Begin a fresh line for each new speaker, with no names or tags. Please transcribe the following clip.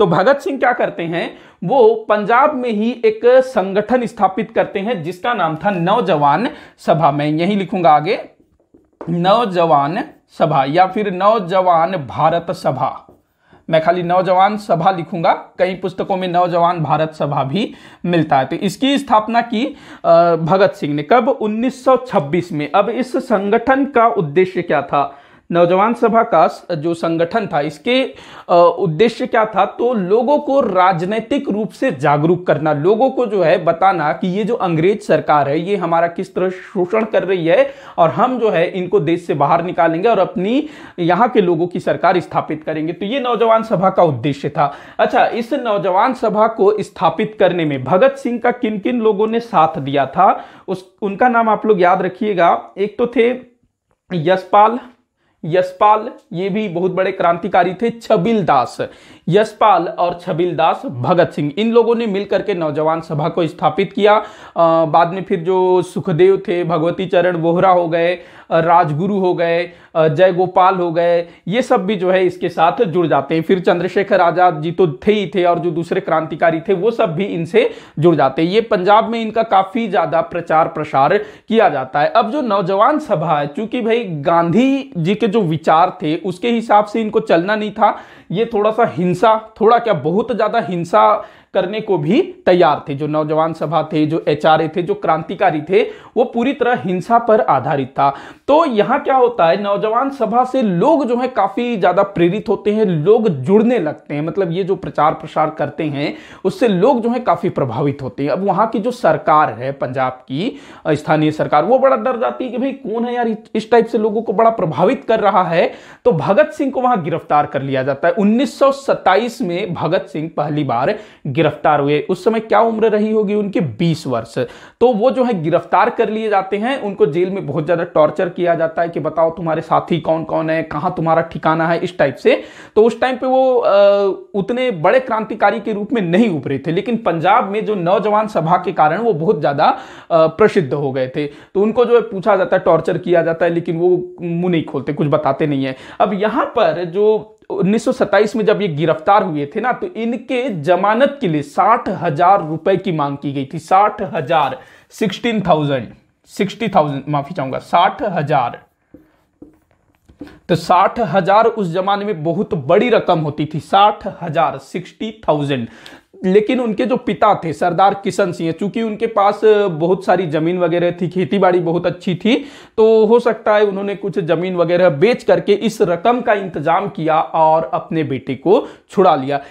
तो भगत सिंह क्या करते हैं वो पंजाब में ही एक संगठन स्थापित करते हैं जिसका नाम था नौजवान सभा मैं यही लिखूंगा आगे नौजवान सभा या फिर नौजवान भारत सभा मैं खाली नौजवान सभा लिखूंगा कई पुस्तकों में नौजवान भारत सभा भी मिलता है तो इसकी स्थापना की भगत सिंह ने कब 1926 में अब इस संगठन का उद्देश्य क्या था नौजवान सभा का जो संगठन था इसके उद्देश्य क्या था तो लोगों को राजनीतिक रूप से जागरूक करना लोगों को जो है बताना कि ये जो अंग्रेज सरकार है ये हमारा किस तरह शोषण कर रही है और हम जो है इनको देश से बाहर निकालेंगे और अपनी यहाँ के लोगों की सरकार स्थापित करेंगे तो ये नौजवान सभा का उद्देश्य था अच्छा इस नौजवान सभा को स्थापित करने में भगत सिंह का किन किन लोगों ने साथ दिया था उस उनका नाम आप लोग याद रखिएगा एक तो थे यशपाल यशपाल ये भी बहुत बड़े क्रांतिकारी थे छबिल दास यशपाल और छबिल दास भगत सिंह इन लोगों ने मिलकर के नौजवान सभा को स्थापित किया आ, बाद में फिर जो सुखदेव थे भगवती चरण वोहरा हो गए राजगुरु हो गए जयगोपाल हो गए ये सब भी जो है इसके साथ जुड़ जाते हैं फिर चंद्रशेखर आजाद जी तो थे ही थे और जो दूसरे क्रांतिकारी थे वो सब भी इनसे जुड़ जाते हैं ये पंजाब में इनका काफी ज्यादा प्रचार प्रसार किया जाता है अब जो नौजवान सभा है चूंकि भाई गांधी जी के जो विचार थे उसके हिसाब से इनको चलना नहीं था ये थोड़ा सा हिंसा थोड़ा क्या बहुत ज़्यादा हिंसा करने को भी तैयार थे जो नौजवान सभा थे जो एच थे जो क्रांतिकारी थे वो पूरी तरह हिंसा पर आधारित था तो यहाँ क्या होता है नौजवान सभा से लोग जो है काफ़ी ज़्यादा प्रेरित होते हैं लोग जुड़ने लगते हैं मतलब ये जो प्रचार प्रसार करते हैं उससे लोग जो है काफ़ी प्रभावित होते हैं अब वहाँ की जो सरकार है पंजाब की स्थानीय सरकार वो बड़ा डर जाती है कि भाई कौन है यार इस टाइप से लोगों को बड़ा प्रभावित कर रहा है तो भगत सिंह को वहाँ गिरफ्तार कर लिया जाता है 1927 में भगत सिंह पहली बार गिरफ्तार हुए उस समय क्या उम्र रही होगी उनकी 20 वर्ष तो वो जो है गिरफ्तार कर लिए जाते हैं उनको जेल में बहुत ज्यादा टॉर्चर किया जाता है कि बताओ तुम्हारे साथी कौन कौन है कहां तुम्हारा ठिकाना है इस टाइप से तो उस टाइम पे वो आ, उतने बड़े क्रांतिकारी के रूप में नहीं उभरे थे लेकिन पंजाब में जो नौजवान सभा के कारण वो बहुत ज्यादा प्रसिद्ध हो गए थे तो उनको जो है पूछा जाता है टॉर्चर किया जाता है लेकिन वो मुंह नहीं खोलते कुछ बताते नहीं है अब यहां पर जो 1927 में जब ये गिरफ्तार हुए थे ना तो इनके जमानत के लिए साठ हजार रुपए की मांग की गई थी साठ हजार सिक्सटीन थाउजेंड सिक्सटी थाउजेंड माफी चाहूंगा साठ हजार तो साठ हजार उस जमाने में बहुत बड़ी रकम होती थी साठ हजार सिक्सटी थाउजेंड लेकिन उनके जो पिता थे सरदार किशन सिंह चूंकि उनके पास बहुत सारी जमीन वगैरह थी खेतीबाड़ी बहुत अच्छी थी तो हो सकता है उन्होंने कुछ जमीन वगैरह बेच करके इस रकम का इंतजाम किया और अपने बेटे को छुड़ा लिया